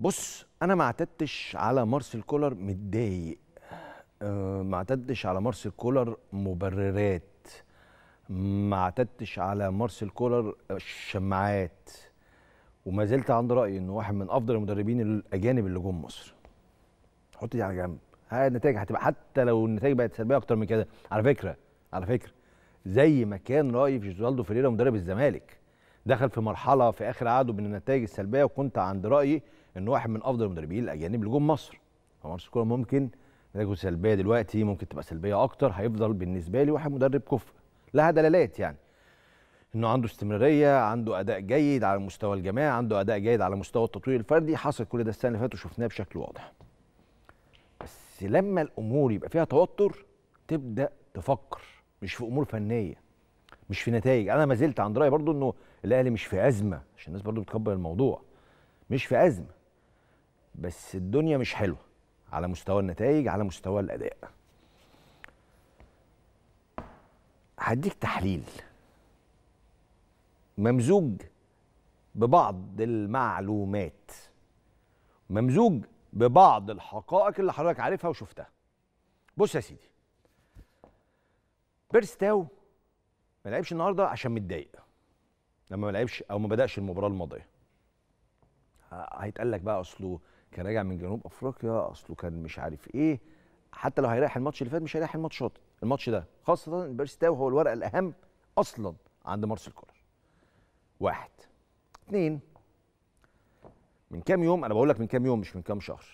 بص انا ما اعتدتش على مارسيل كولر متضايق آه، ما اعتدتش على مارسيل كولر مبررات ما اعتدتش على مارسيل كولر شماعات وما زلت عند رايي انه واحد من افضل المدربين الاجانب اللي جم مصر حط دي على جنب النتائج هتبقى حتى لو النتائج بقت سلبيه اكتر من كده على فكره على فكره زي ما كان رايي في جوزالدو فيريرا مدرب الزمالك دخل في مرحله في اخر عقده من النتائج السلبيه وكنت عند رايي انه واحد من افضل المدربين الاجانب اللي جم مصر فماتش كولر ممكن نتائجه سلبيه دلوقتي ممكن تبقى سلبيه اكتر هيفضل بالنسبه لي واحد مدرب كفء لها دلالات يعني انه عنده استمراريه عنده اداء جيد على مستوى الجماعه عنده اداء جيد على مستوى التطوير الفردي حصل كل ده السنه اللي فاتت وشفناه بشكل واضح بس لما الامور يبقى فيها توتر تبدا تفكر مش في امور فنيه مش في نتائج انا ما زلت عند رايي برضو انه الاهلي مش في ازمه عشان الناس برضو بتكبر الموضوع مش في ازمه بس الدنيا مش حلوه على مستوى النتائج على مستوى الاداء هديك تحليل ممزوج ببعض المعلومات ممزوج ببعض الحقائق اللي حضرتك عارفها وشفتها بص يا سيدي بيرستاو ما لعبش النهارده عشان متضايق لما ما لعبش او ما بداش المباراه الماضيه هيتقال لك بقى اصله كان راجع من جنوب افريقيا اصله كان مش عارف ايه حتى لو هيريح الماتش اللي فات مش هيريح الماتشات الماتش ده خاصه باريس تاو هو الورقه الاهم اصلا عند مارسيل كولر واحد اثنين من كام يوم انا بقول لك من كام يوم مش من كام شهر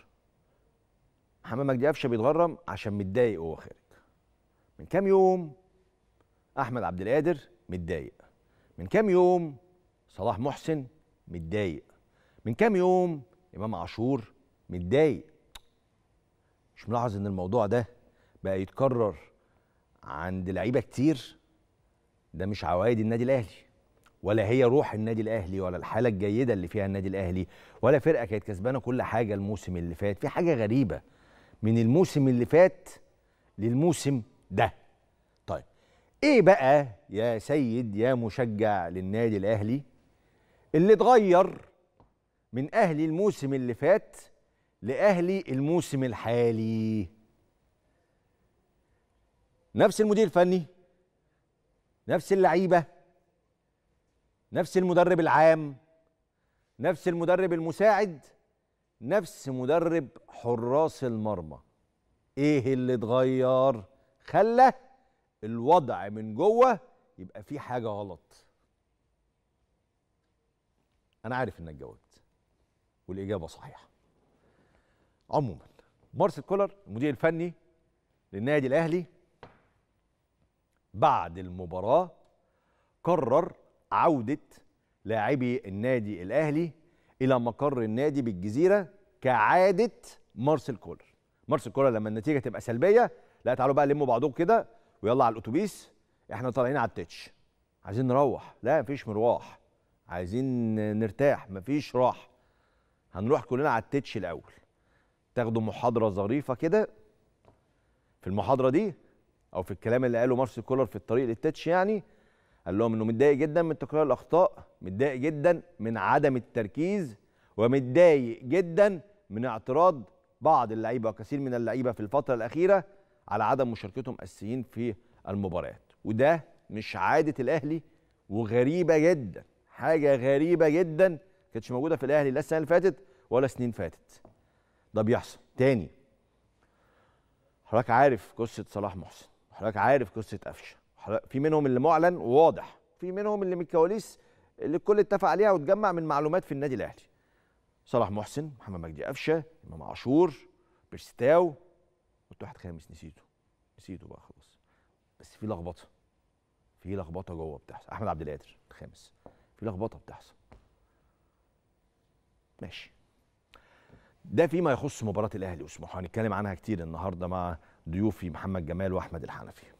محمد مجدي قفشه بيتغرم عشان متضايق وهو خارج من كام يوم احمد عبد القادر متضايق من كام يوم صلاح محسن متضايق من كام يوم امام عاشور متضايق مش ملاحظ ان الموضوع ده بقى يتكرر عند لعيبه كتير ده مش عوايد النادي الاهلي ولا هي روح النادي الاهلي ولا الحاله الجيده اللي فيها النادي الاهلي ولا فرقه كانت كسبانه كل حاجه الموسم اللي فات في حاجه غريبه من الموسم اللي فات للموسم ده طيب ايه بقى يا سيد يا مشجع للنادي الاهلي اللي اتغير من اهلي الموسم اللي فات لاهلي الموسم الحالي نفس المدير الفني نفس اللعيبه نفس المدرب العام نفس المدرب المساعد نفس مدرب حراس المرمى ايه اللي اتغير خلى الوضع من جوه يبقى فيه حاجه غلط انا عارف انك جاوبت والاجابه صحيحه عموما مارسيل كولر المدير الفني للنادي الاهلي بعد المباراه قرر عوده لاعبي النادي الاهلي الى مقر النادي بالجزيره كعاده مارسيل كولر مارسيل كولر لما النتيجه تبقى سلبيه لا تعالوا بقى لموا بعضكم كده ويلا على الاتوبيس احنا طالعين على التتش عايزين نروح لا مفيش مرواح عايزين نرتاح مفيش راحه هنروح كلنا على التتش الاول تاخدوا محاضره ظريفه كده في المحاضره دي او في الكلام اللي قاله مارسيل كولر في الطريق للتتش يعني قال لهم انه متضايق جدا من تكرار الاخطاء متضايق جدا من عدم التركيز ومتضايق جدا من اعتراض بعض اللعيبه وكثير من اللعيبه في الفتره الاخيره على عدم مشاركتهم اساسيين في المباريات وده مش عاده الاهلي وغريبه جدا حاجه غريبه جدا كانتش موجوده في الاهلي لا السنه اللي فاتت ولا سنين فاتت ده بيحصل تاني حضرتك عارف قصه صلاح محسن حضرتك عارف قصه قفشه في منهم اللي معلن وواضح في منهم اللي من الكواليس اللي الكل اتفق عليها واتجمع من معلومات في النادي الاهلي صلاح محسن محمد مجدي قفشه امام عاشور بيرستاو قلت واحد خامس نسيته نسيته بقى خلاص بس في لخبطه في لخبطه جوه بتحصل احمد عبد القادر الخامس في لخبطه بتحصل ماشي ده فيما يخص مباراه الاهلي وسموحه هنتكلم عنها كتير النهارده مع ضيوفي محمد جمال واحمد الحنفي